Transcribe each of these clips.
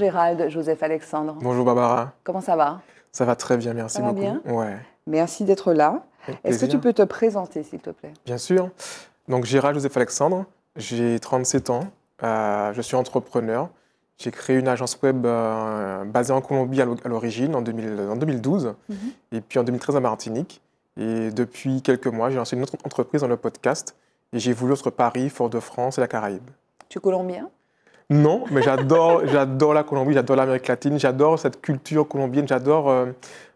Gérald, Joseph Alexandre. Bonjour Barbara. Comment ça va Ça va très bien, merci ça Bien ouais. Merci d'être là. Est-ce que tu peux te présenter, s'il te plaît Bien sûr. Donc Gérald Joseph Alexandre, j'ai 37 ans, euh, je suis entrepreneur. J'ai créé une agence web euh, basée en Colombie à l'origine en, 2012 mhm. et puis en 2013 à Martinique. Et depuis quelques mois, j'ai lancé une autre entreprise dans le podcast et j'ai voulu entre Paris, Fort-de-France et la Caraïbe. Tu es colombien non, mais j'adore, j'adore la Colombie, j'adore l'Amérique latine, j'adore cette culture colombienne, j'adore euh,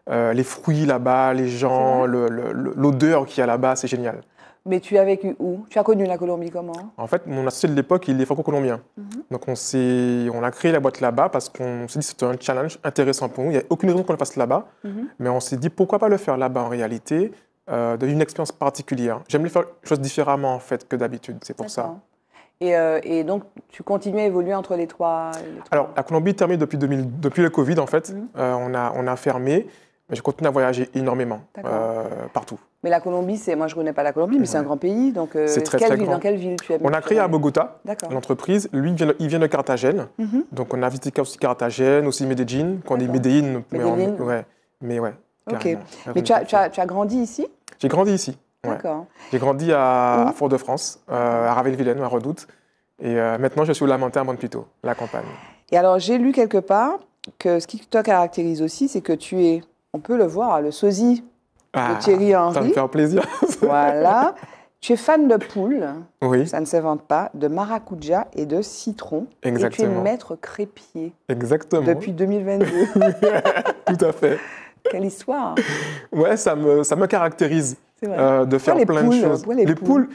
euh, les fruits là-bas, les gens, l'odeur qu'il y a là-bas, c'est génial. Mais tu as vécu où Tu as connu la Colombie comment En fait, mon associé de l'époque, il est franco-colombien. Mhm. Donc on, on a créé la boîte là-bas parce qu'on s'est dit que c'était un challenge intéressant pour nous. Il n'y a aucune raison qu'on le fasse là-bas, mhm. mais on s'est dit pourquoi pas le faire là-bas en réalité, euh, une expérience particulière. J'aime les les choses différemment en fait que d'habitude, c'est pour ça. Euh, et, donc, tu continues à évoluer entre les trois, Alors, la Colombie termine depuis, 2000, depuis le Covid, en fait. Mhm. Euh, on, a, on a fermé, mais je continue à voyager énormément, euh, partout. Mais la Colombie, c'est moi, je ne connais pas la Colombie, mais c'est un grand pays. Donc, c'est très, quelle ville, dans quelle ville tu habites On a créé à Bogota l'entreprise. Lui, il vient, de Cartagène, mhm. Donc, on a visité aussi Cartagène, aussi Medellin, on dit Medellin. Mais, ouais, mais ouais. Ok. Mais tu, as, tu as grandi ici J'ai grandi ici. D'accord. J'ai grandi à, à Fort-de-France, euh, à ravenne vilaine à Redoute. Et euh, maintenant, je suis au Lamentin à Montpito, la campagne. Et alors, j'ai lu quelque part que ce qui te caractérise aussi, c'est que tu es, on peut le voir, le sosie de ah, Thierry Henry. Ça me fait plaisir. voilà. Tu es fan de poules, oui. ça ne s'invente pas, de maracuja et de citron. Exactement. Et tu es maître crépier. Exactement. Depuis 2022. Tout à fait. Quelle histoire Ouais, ça me, ça me caractérise. Euh, de faire plein de choses. les, poules.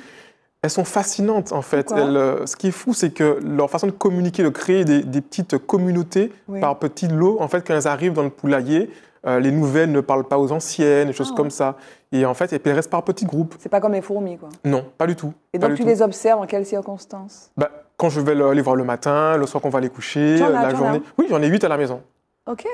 elles sont fascinantes en fait. Euh, ce qui est fou, c'est que leur façon de communiquer, de créer des, petites communautés par petits lots, en fait, quand elles arrivent dans le poulailler, euh, les nouvelles ne parlent pas aux anciennes, des choses ah. comme ça. Et en fait, elles restent par petits groupes. C'est pas comme les fourmis, quoi. Non, pas du tout. Et donc tu les observes en quelles circonstances bah, Quand je vais les voir le matin, le soir qu'on va les coucher, la journée. Oui, j'en ai 8 à la maison. Ok,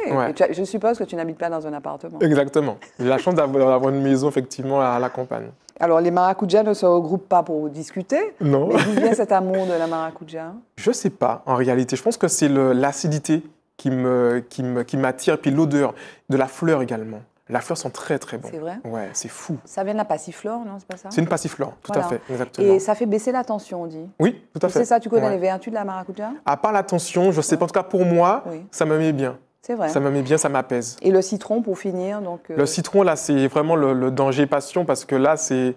je suppose que tu n'habites pas dans un appartement. Exactement. J'ai la chance d'avoir une maison effectivement à la campagne. Alors les maracujas ne se regroupent pas pour discuter. Non. Mais d'où vient cet amour de la maracuja Je ne sais pas en réalité. Je pense que c'est l'acidité qui m'attire, me, qui me, qui puis l'odeur de la fleur également. La fleur sent très très bon. C'est vrai Ouais, c'est fou. Ça vient de la passiflore, non C'est pas ça C'est une passiflore, tout à fait, exactement. Et ça fait baisser la tension, on dit Oui, tout à fait. C'est ça, tu connais les vertus de la maracuja À part la tension, je sais pas, en tout cas pour moi, ça me met bien. C'est vrai. Ça me met bien, ça m'apaise. Et le citron pour finir donc, euh, Le citron, là, c'est vraiment le, danger passion parce que là, c'est.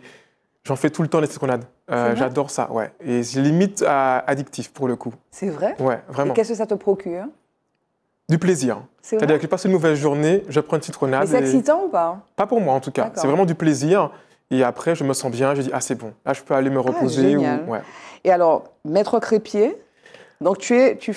J'en fais tout le temps les citronnades. Euh, j'adore ça, ouais. Et limite à euh, addictif pour le coup. C'est vrai Ouais, vraiment. Et qu'est-ce que ça te procure du plaisir. C'est-à-dire que je passe une mauvaise journée, je prends une citronnade. C'est excitant ou pas Pas pour moi en tout cas. C'est vraiment du plaisir. Et après, je me sens bien, je dis, ah, c'est bon, là, je peux aller me ah, reposer. Et alors, Maître Crépier, donc, tu, es, tu,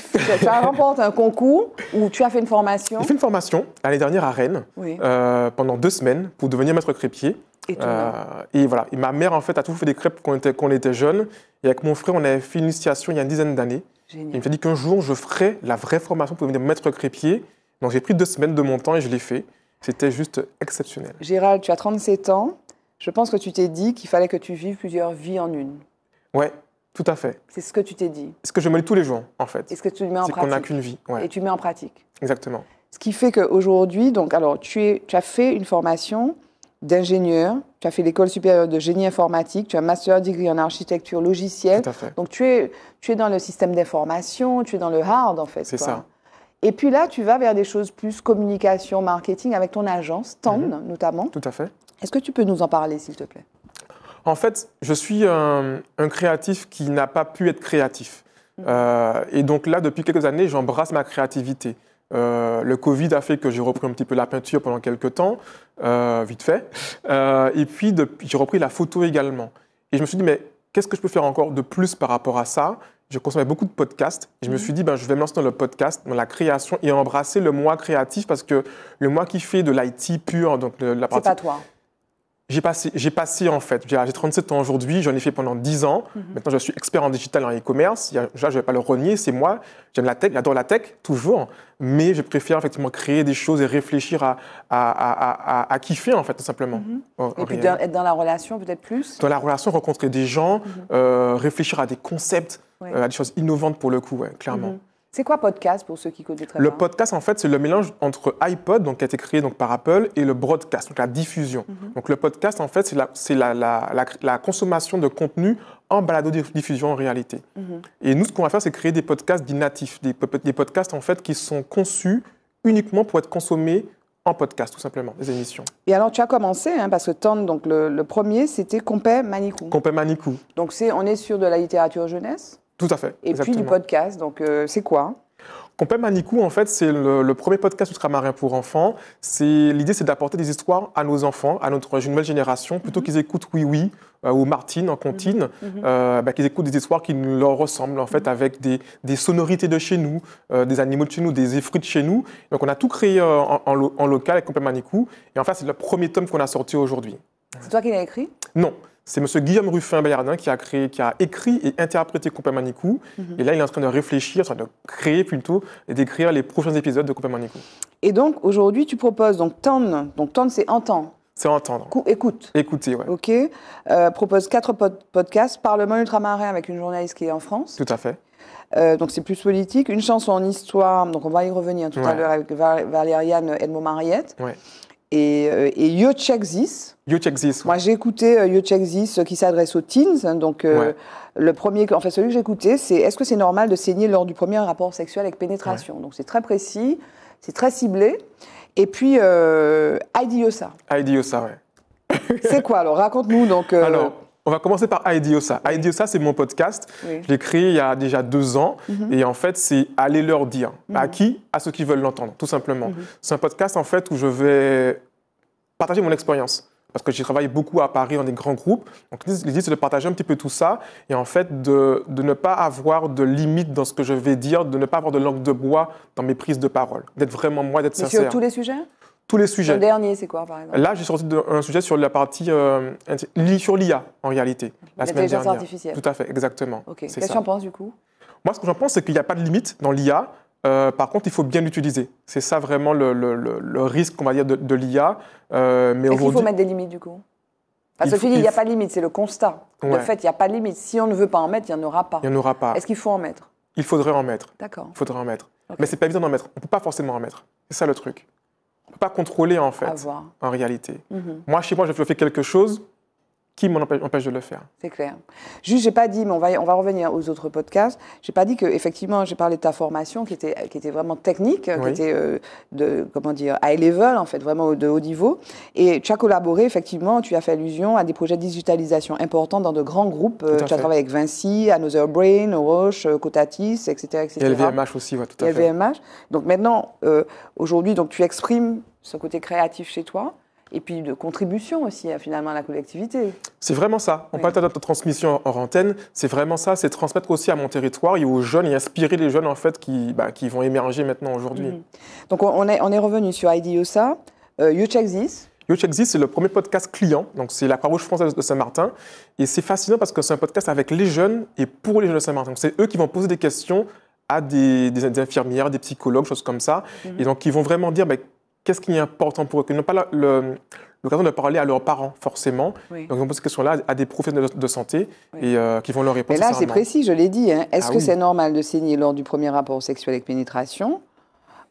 un concours ou tu as fait une formation. J'ai fait une formation l'année dernière à Rennes euh, pendant deux semaines pour devenir maître crépier. Et, euh, et voilà. ma mère, en fait, a tout fait des crêpes quand on était, quand jeune. Et avec mon frère, on avait fait une initiation il y a une dizaine d'années. Il me dit qu'un jour, je ferais la vraie formation pour devenir maître crépier. Donc, j'ai pris deux semaines de mon temps et je l'ai fait. C'était juste exceptionnel. Gérald, tu as 37 ans. Je pense que tu t'es dit qu'il fallait que tu vives plusieurs vies en une. Ouais, tout à fait. C'est ce que tu t'es dit. Ce que je me dis tous les jours, en fait. Et ce que tu mets en pratique. C'est qu'on n'a qu'une vie. Et tu mets en pratique. Exactement. Ce qui fait qu'aujourd'hui, donc, alors, tu, as fait une formation d'ingénieur, tu as fait l'école supérieure de génie informatique, tu as un master degree en architecture logicielle. Tout à fait. Donc, tu es, tu es dans le système d'information, tu es dans le hard, en fait. C'est ça. Et puis là, tu vas vers des choses plus communication, marketing avec ton agence, TAN mhm. notamment. Tout à fait. Est-ce que tu peux nous en parler, s'il te plaît en fait, je suis un, créatif qui n'a pas pu être créatif. Mm. Euh, et donc là, depuis quelques années, j'embrasse ma créativité. Euh, le Covid a fait que j'ai repris un petit peu la peinture pendant quelques temps, euh, vite fait. et puis, j'ai repris la photo également. Et je me suis dit, mais qu'est-ce que je peux faire encore de plus par rapport à ça Je consommais beaucoup de podcasts. je me mm. suis dit, ben, je vais me lancer dans le podcast, dans la création et embrasser le moi créatif parce que le moi qui fait de l'IT pur, donc la partie. C'est pas toi j'ai passé, j'ai passé en fait, j'ai 37 ans aujourd'hui, j'en ai fait pendant 10 ans. Mhm. Maintenant, je suis expert en digital, et en e-commerce. Là, je ne vais pas le renier, c'est moi. J'aime la tech, j'adore la tech, toujours. Mais je préfère effectivement créer des choses et réfléchir à, à, à, à, kiffer, en fait, tout simplement. Mhm. et puis être dans la relation, peut-être plus Dans la relation, rencontrer des gens, mhm. euh, réfléchir à des concepts, euh, à des choses innovantes pour le coup, clairement. C'est quoi podcast pour ceux qui connaissent très bien Le podcast, en fait, c'est le mélange entre iPod, donc, qui a été créé donc, par Apple, et le broadcast, donc la diffusion. Mhm. Donc le podcast, en fait, c'est la, consommation de contenu en balado-diffusion en réalité. Mhm. Et nous, ce qu'on va faire, c'est créer des podcasts dits des, des, podcasts, en fait, qui sont conçus uniquement pour être consommés en podcast, tout simplement, des émissions. Et alors, tu as commencé, hein, parce que Tante, donc le, premier, c'était Compé Manicou. Compé Manicou. Donc, c'est, on est sur de la littérature jeunesse tout à fait. Et puis du podcast, donc euh, c'est quoi Compé Manicou, en fait, c'est le, premier podcast ultramarin pour enfants. C'est L'idée, c'est d'apporter des histoires à nos enfants, à notre nouvelle génération, plutôt mhm. qu'ils écoutent Oui Oui euh, ou Martine en comptine, mhm. Mhm. Euh, bah, qu'ils écoutent des histoires qui leur ressemblent, en fait, avec des, sonorités de chez nous, des animaux de chez nous, des fruits de chez nous. Donc, on a tout créé en, local avec Compé Manicou. Et en fait, c'est le premier tome qu'on a sorti aujourd'hui. C'est toi qui l'as écrit Non. C'est M. Guillaume Ruffin Bayardin qui a, qui a écrit et interprété Copain Manicou. Mhm. Et là, il est en train de réfléchir, en train de créer plutôt, et d'écrire les prochains épisodes de Coupé Manicou. Et donc, aujourd'hui, tu proposes donc Tendre. Donc, Tendre, c'est entendre. C'est entendre. écoute. Écoutez, oui. – OK. Euh, propose quatre podcasts. Parlement ultramarin avec une journaliste qui est en France. Tout à fait. Euh, donc c'est plus politique. Une chanson en histoire, donc on va y revenir tout à l'heure avec Valériane Edmond Mariette. Ouais et, euh, You Check This. You Check This. Moi, j'ai écouté euh, You Check This euh, qui s'adresse aux teens. Hein, donc, le premier, en fait, celui que j'ai écouté, c'est Est-ce que c'est normal de saigner lors du premier rapport sexuel avec pénétration Donc, c'est très précis, c'est très ciblé. Et puis, euh, Idiosa. ouais. c'est quoi alors Raconte-nous donc. Alors, on va commencer par Aidiosa. Oui. c'est mon podcast. Je l'ai créé il y a déjà deux ans. Mhm. Et en fait, c'est aller leur dire. Mhm. À qui À ceux qui veulent l'entendre, tout simplement. Mhm. C'est un podcast, en fait, où je vais partager mon expérience. Parce que j'y travaille beaucoup à Paris dans des grands groupes. Donc, l'idée, c'est de partager un petit peu tout ça. Et en fait, de, ne pas avoir de limites dans ce que je vais dire, de ne pas avoir de langue de bois dans mes prises de parole. D'être vraiment moi, d'être sincère. Sur tous les sujets tous les sujets. Le dernier, c'est quoi, par exemple Là, j'ai sorti un sujet sur la partie euh, sur l'IA en réalité L'intelligence artificielle. Tout à fait, exactement. Ok. Qu'est-ce que tu en penses du coup Moi, ce que j'en pense, c'est qu'il n'y a pas de limite dans l'IA. Euh, par contre, il faut bien l'utiliser. C'est ça vraiment le, le, risque, on va dire, de, l'IA. Euh, mais qu'il il faut mettre des limites du coup. Parce que tu dis, il n'y a pas de limite, c'est le constat. Ouais. fait, il n'y a pas de limite. Si on ne veut pas en mettre, il n'y en aura pas. Il n'y en aura pas. Est-ce qu'il faut en mettre Il faudrait en mettre. D'accord. Il faudrait en mettre. Mais c'est pas évident d'en mettre. On ne peut pas forcément en mettre. C'est ça le truc pas contrôler en fait, en réalité. Moi, mhm. chez moi, je fais quelque chose, qui m'en empêche de le faire. C'est clair. Juste, j'ai pas dit, mais on va, on va revenir aux autres podcasts. J'ai pas dit que effectivement, j'ai parlé de ta formation qui était, qui était vraiment technique, euh, qui était euh, de comment dire high level en fait, vraiment de haut niveau. Et tu as collaboré effectivement, tu as fait allusion à des projets de digitalisation importants dans de grands groupes. Euh, tu as travaillé avec Vinci, Another Brain, Roche, Cotatis, etc., Et LVMH aussi, tout à fait. LVMH. Donc maintenant, aujourd'hui, donc tu exprimes ce côté créatif chez toi et puis de contribution aussi hein, finalement à la collectivité. C'est vraiment ça. On oui. parlant de transmission en antenne, c'est vraiment ça, c'est transmettre aussi à mon territoire et aux jeunes et inspirer les jeunes en fait qui, bah, qui vont émerger maintenant aujourd'hui. Mhm. Donc on est, on est revenu sur IDIOSA, euh, Check YouCheckZis, c'est le premier podcast client, donc c'est la paroisse française de Saint-Martin. Et c'est fascinant parce que c'est un podcast avec les jeunes et pour les jeunes de Saint-Martin. C'est eux qui vont poser des questions à des, des, des infirmières, des psychologues, choses comme ça. Mhm. Et donc ils vont vraiment dire bah, qu'est-ce qui est important pour eux Ils n'ont pas l'occasion de parler à leurs parents, forcément. Donc, ils posent cette question-là à des professionnels de, santé et euh, qui vont leur répondre. Mais là, c'est précis, je l'ai dit. Hein. Est-ce ah que c'est normal de saigner lors du premier rapport sexuel avec pénétration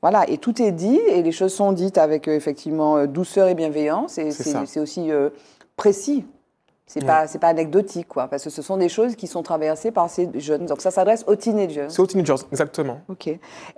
voilà, et tout est dit, et les choses sont dites avec euh, effectivement euh, douceur et bienveillance, et c'est aussi précis. C'est n'est pas, pas anecdotique, quoi, parce que ce sont des choses qui sont traversées par ces jeunes. Donc ça s'adresse aux teenagers. C'est aux teenagers, exactement. Ok.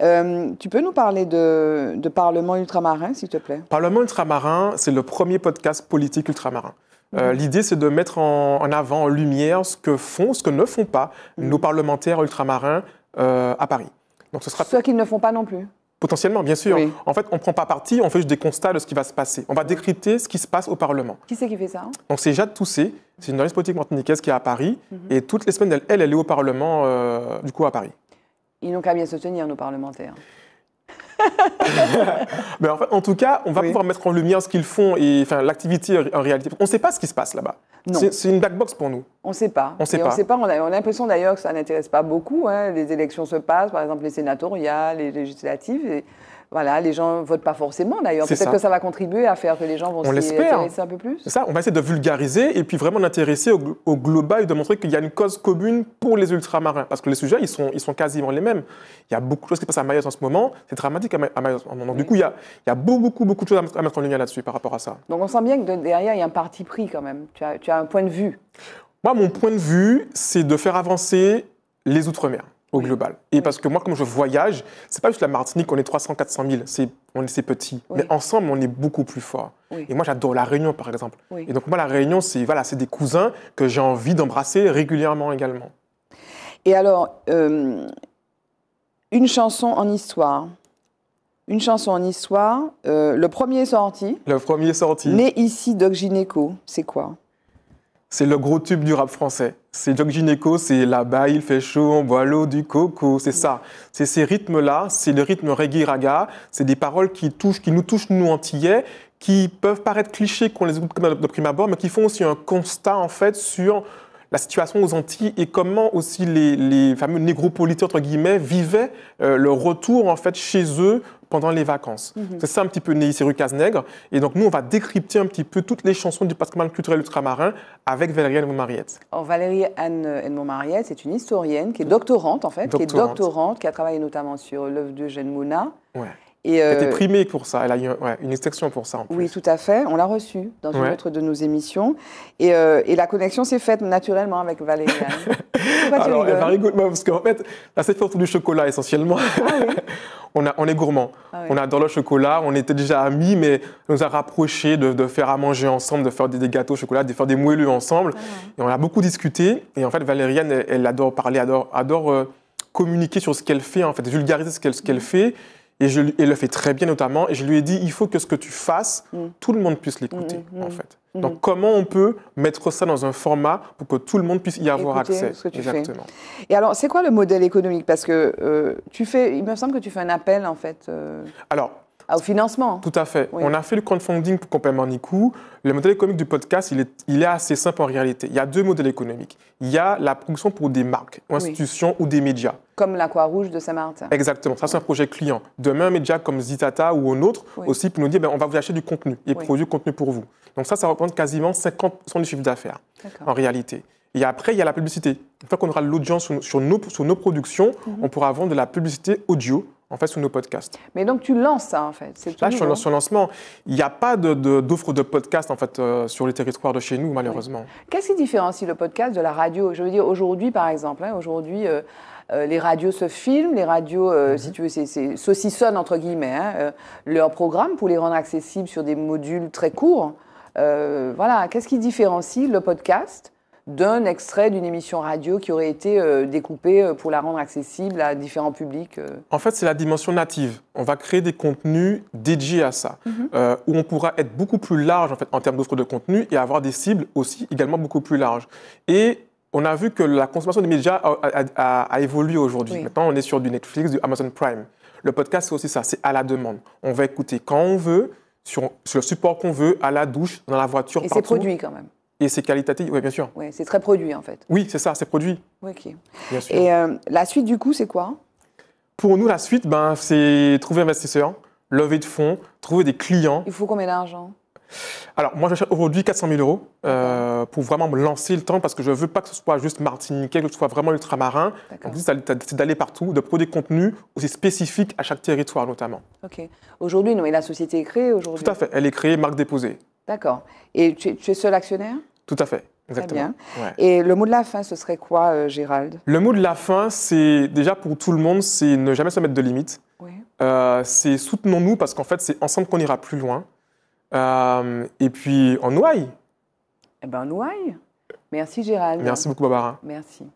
Euh, tu peux nous parler de, Parlement ultramarin, s'il te plaît Parlement ultramarin, c'est le premier podcast politique ultramarin. Euh, l'idée, c'est de mettre en, avant, en lumière, ce que font, ce que ne font pas mm. nos parlementaires ultramarins euh, à Paris. Donc ce sera... Ceux qui ne font pas non plus Potentiellement, bien sûr. En fait, on ne prend pas parti, on fait juste des constats de ce qui va se passer. On va décrypter ce qui se passe au Parlement. Qui c'est qui fait ça hein Donc c'est Jade Toussé, c'est une journaliste politique martiniquaise qui est à Paris. Mhm. Et toutes les semaines, elle, elle, est au Parlement, euh, du coup, à Paris. Ils n'ont qu'à bien se tenir, nos parlementaires. Mais en, tout cas, on va pouvoir mettre en lumière ce qu'ils font et enfin, l'activité en réalité. On ne sait pas ce qui se passe là-bas. C'est une black box pour nous. On ne sait pas. On sait pas. On a, l'impression d'ailleurs que ça n'intéresse pas beaucoup. Hein. Les élections se passent, par exemple les sénatoriales, les législatives. Et voilà, les gens votent pas forcément d'ailleurs. Peut-être que ça va contribuer à faire que les gens vont s'y un peu plus. C'est ça, on va essayer de vulgariser et puis vraiment d'intéresser au, global et de montrer qu'il y a une cause commune pour les ultramarins. Parce que les sujets, ils sont, ils sont quasiment les mêmes. Il y a beaucoup de choses qui passent à Mayotte en ce moment. C'est dramatique à Mayotte. Donc, du coup, il y a, il y a beaucoup, beaucoup, beaucoup de choses à mettre en lumière là-dessus par rapport à ça. Donc on sent bien que derrière, il y a un parti pris quand même. Tu as, tu as un point de vue. Moi, mon point de vue, c'est de faire avancer les Outre-mer au global. Et parce que moi, comme je voyage, c'est pas juste la Martinique, on est 300, 400 000, c'est, on est, c'est petit. Mais ensemble, on est beaucoup plus fort. Et moi, j'adore la Réunion, par exemple. Et donc, moi, la Réunion, c'est, voilà, c'est des cousins que j'ai envie d'embrasser régulièrement également. Et alors, euh, une chanson en histoire une chanson en histoire, euh, le premier sorti. Le premier sorti. Né ici, Doc c'est quoi C'est le gros tube du rap français. C'est Jock Gineco, c'est là-bas, il fait chaud, on boit l'eau du coco, c'est ça. C'est ces rythmes-là, c'est le rythme reggae-raga, c'est des paroles qui, touchent, qui nous touchent, nous, Antillais, qui peuvent paraître clichés qu'on les écoute de prime abord, mais qui font aussi un constat, en fait, sur la situation aux Antilles et comment aussi les, les fameux négropolitains, entre guillemets, vivaient euh, leur le retour, en fait, chez eux pendant les vacances. Mhm. C'est ça un petit peu Néissé nègre Et donc nous, on va décrypter un petit peu toutes les chansons du patrimoine culturel ultramarin avec Valérie Anne-Mariette. Valérie Anne-Mariette, euh, c'est une historienne qui est doctorante en fait, qui est doctorante, qui a travaillé notamment sur l'œuvre de Jeanne Mouna. Ouais. Et euh, elle a été primée pour ça, elle a eu une exception pour ça. En plus. Oui, tout à fait. On l'a reçue dans une autre de nos émissions. Et, euh, et la connexion s'est faite naturellement avec Valérie. anne Alors, va parce qu'en fait, là, c'est du chocolat essentiellement. Ah oui. on, est gourmand. Ah on adore le chocolat, on était déjà amis, mais on nous a rapprochés de, faire à manger ensemble, de faire des, gâteaux au chocolat, de faire des moelleux ensemble. Ah et on a beaucoup discuté. Et en fait, Valériane, elle, adore parler, adore, adore euh, communiquer sur ce qu'elle fait, en fait, vulgariser ce qu'elle mm. fait. Et je, le fait très bien notamment. Et je lui ai dit, il faut que ce que tu fasses, mm. tout le monde puisse l'écouter, mm, mm, en fait. Donc, comment on peut mettre ça dans un format pour que tout le monde puisse y avoir accès ce que tu Exactement. Fais. Et alors, c'est quoi le modèle économique Parce que euh, tu fais, il me semble que tu fais un appel, en fait. Euh. Alors, au financement. Tout à fait. On a fait le crowdfunding pour complément Nikou. Le modèle économique du podcast, il est, il est assez simple en réalité. Il y a deux modèles économiques. Il y a la production pour des marques, institutions ou des médias. Comme Rouge de Saint-Martin. Exactement. Ça, c'est un projet client. Demain, un média comme Zitata ou un autre aussi pour nous dire ben, on va vous acheter du contenu et produire du contenu pour vous. Donc, ça, ça représente quasiment 50% du chiffre d'affaires en réalité. Et après, il y a la publicité. Une fois qu'on aura l'audience sur, nos, sur nos productions, mhm. on pourra vendre de la publicité audio en fait, sous nos podcasts. Mais donc, tu lances ça, en fait. Là, je suis sur hein. lancement. Il n'y a pas d'offre de, podcasts podcast, en fait, euh, sur les territoires de chez nous, malheureusement. Qu'est-ce qui différencie le podcast de la radio Je veux dire, aujourd'hui, par exemple, hein, aujourd'hui, euh, euh, les radios se filment, les radios, mm-hmm. si tu veux, c'est saucissonnent, entre guillemets, hein, leur programme pour les rendre accessibles sur des modules très courts. voilà, qu'est-ce qui différencie le podcast d'un extrait d'une émission radio qui aurait été euh, découpée euh, pour la rendre accessible à différents publics euh. En fait, c'est la dimension native. On va créer des contenus dédiés à ça, mhm. où on pourra être beaucoup plus large en, fait, en termes d'offre de contenu et avoir des cibles aussi également beaucoup plus larges. Et on a vu que la consommation des médias a, évolué aujourd'hui. Maintenant, on est sur du Netflix, du Amazon Prime. Le podcast, c'est aussi ça, c'est à la demande. On va écouter quand on veut, sur, le support qu'on veut, à la douche, dans la voiture. Et c'est produit quand même. Et c'est qualitatif, oui, bien sûr. Oui, c'est très produit, en fait. Oui, c'est ça, c'est produit. Ok. Bien sûr. Et euh, la suite, du coup, c'est quoi Pour nous, la suite, ben, c'est trouver investisseurs, lever de fonds, trouver des clients. Il faut combien d'argent alors, moi, j'achète aujourd'hui 400 000 euros euh, pour vraiment me lancer le temps parce que je ne veux pas que ce soit juste Martinique, que ce soit vraiment ultramarin. C'est d'aller partout, de produire des contenus aussi spécifiques à chaque territoire, notamment. OK. Aujourd'hui, non, la société est créée aujourd'hui Tout à fait. Elle est créée, marque déposée. D'accord. Et tu es seul actionnaire tout à fait. Exactement. Très bien. Et le mot de la fin, ce serait quoi, euh, Gérald Le mot de la fin, c'est déjà pour tout le monde, c'est ne jamais se mettre de limites. Euh, c'est soutenons-nous parce qu'en fait, c'est ensemble qu'on ira plus loin. Euh, et puis, en ouaille. Eh ben, en ouaille. Merci, Gérald. Merci beaucoup, Barbara. Merci.